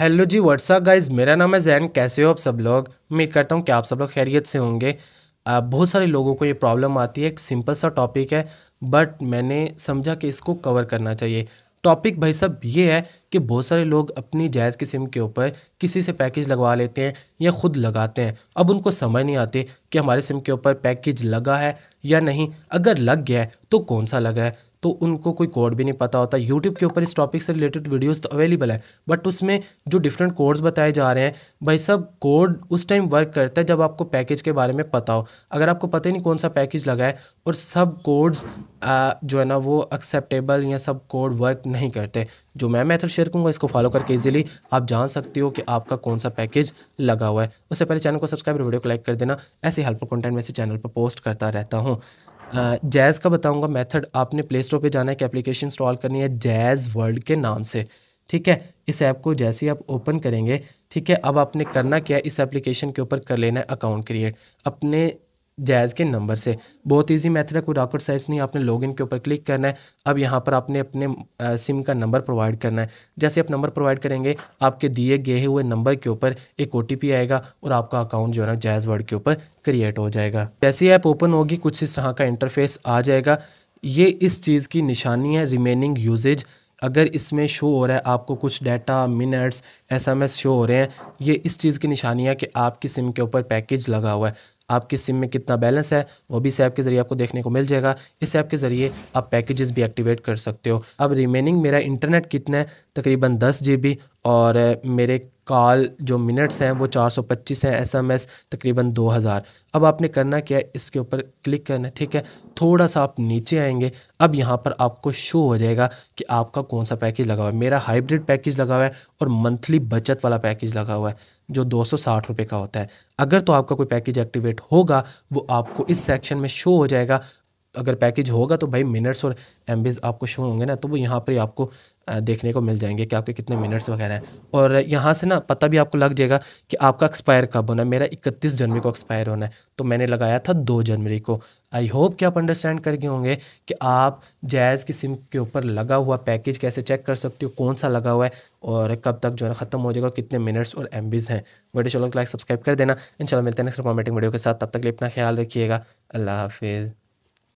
hello जी what's up guys मेरा नाम है जैन कैसे हो आप सब लोग उम्मीद करता हूँ कि आप सब लोग खैरियत से होंगे बहुत सारे लोगों को ये प्रॉब्लम आती है एक सिंपल सा टॉपिक है बट मैंने समझा कि इसको कवर करना चाहिए टॉपिक भाई सब ये है कि बहुत सारे लोग अपनी जायज़ की सिम के ऊपर किसी से पैकेज लगवा लेते हैं या ख़ुद लगाते हैं अब उनको समझ नहीं आती कि हमारे सिम के ऊपर पैकेज लगा है या नहीं अगर लग गया है तो कौन सा लगा है तो उनको कोई कोड भी नहीं पता होता यूट्यूब के ऊपर इस टॉपिक से रिलेटेड वीडियोस तो अवेलेबल है बट उसमें जो डिफरेंट कोड्स बताए जा रहे हैं भाई सब कोड उस टाइम वर्क करता है जब आपको पैकेज के बारे में पता हो अगर आपको पता ही नहीं कौन सा पैकेज लगा है और सब कोड्स जो है ना वो एक्सेप्टेबल या सब कोड वर्क नहीं करते जो मैं मैथड शेयर करूँगा इसको फॉलो करके ईजिली आप जान सकते हो कि आपका कौन सा पैकेज लगा हुआ है उससे पहले चैनल को सब्सक्राइब और वीडियो को लाइक कर देना ऐसे हेल्पफुल कंटेंट में इस चैनल पर पोस्ट करता रहता हूँ जैज़ का बताऊँगा मेथड आपने प्ले स्टोर पर जाना है कि एप्लीकेशन इंस्टॉल करनी है जैज़ वर्ल्ड के नाम से ठीक है इस ऐप को जैसे ही आप ओपन करेंगे ठीक है अब आपने करना क्या है इस एप्लीकेशन के ऊपर कर लेना है अकाउंट क्रिएट अपने जायज़ के नंबर से बहुत इजी मेथड है कोई रॉकेट साइज नहीं आपने लॉगिन के ऊपर क्लिक करना है अब यहाँ पर आपने अपने सिम का नंबर प्रोवाइड करना है जैसे आप नंबर प्रोवाइड करेंगे आपके दिए गए हुए नंबर के ऊपर एक ओ आएगा और आपका अकाउंट जो है ना जायज़ वर्ड के ऊपर क्रिएट हो जाएगा जैसे ऐप ओपन होगी कुछ इस तरह का इंटरफेस आ जाएगा ये इस चीज़ की निशानी है रिमेनिंग यूजेज अगर इसमें शो हो रहा है आपको कुछ डाटा मिनट्स एसएमएस शो हो रहे हैं ये इस चीज़ की निशानी है कि आपकी सिम के ऊपर पैकेज लगा हुआ है आपके सिम में कितना बैलेंस है वो भी इस ऐप के ज़रिए आपको देखने को मिल जाएगा इस ऐप के ज़रिए आप पैकेजेस भी एक्टिवेट कर सकते हो अब रिमेनिंग मेरा इंटरनेट कितना है तकरीबन दस जी और मेरे कॉल जो मिनट्स हैं वो 425 हैं एसएमएस तकरीबन 2000 अब आपने करना क्या है इसके ऊपर क्लिक करना है ठीक है थोड़ा सा आप नीचे आएंगे अब यहाँ पर आपको शो हो जाएगा कि आपका कौन सा पैकेज लगा हुआ है मेरा हाइब्रिड पैकेज लगा हुआ है और मंथली बचत वाला पैकेज लगा हुआ है जो दो सौ साठ रुपये का होता है अगर तो आपका कोई पैकेज एक्टिवेट होगा वो आपको इस सेक्शन में शो हो जाएगा अगर पैकेज होगा तो भाई मिनट्स और एम आपको शो होंगे ना तो वो यहाँ पर ही आपको देखने को मिल जाएंगे कि आपके कितने मिनट्स वगैरह हैं और यहाँ से ना पता भी आपको लग जाएगा कि आपका एक्सपायर कब होना है मेरा इकतीस जनवरी को एक्सपायर होना है तो मैंने लगाया था दो जनवरी को आई होप कि आप अंडरस्टैंड कर गए होंगे कि आप जायज़ की सिम के ऊपर लगा हुआ पैकेज कैसे चेक कर सकते हो कौन सा लगा हुआ है और कब तक जो है ख़त्म हो जाएगा कितने मिनट्स और एम हैं वीडियो चलो लाइक सब्सक्राइब कर देना इन मिलते हैं नेक्स्ट कॉमेटिंग वीडियो के साथ तब तक लिए अपना ख्याल रखिएगा अल्लाह हाफिज़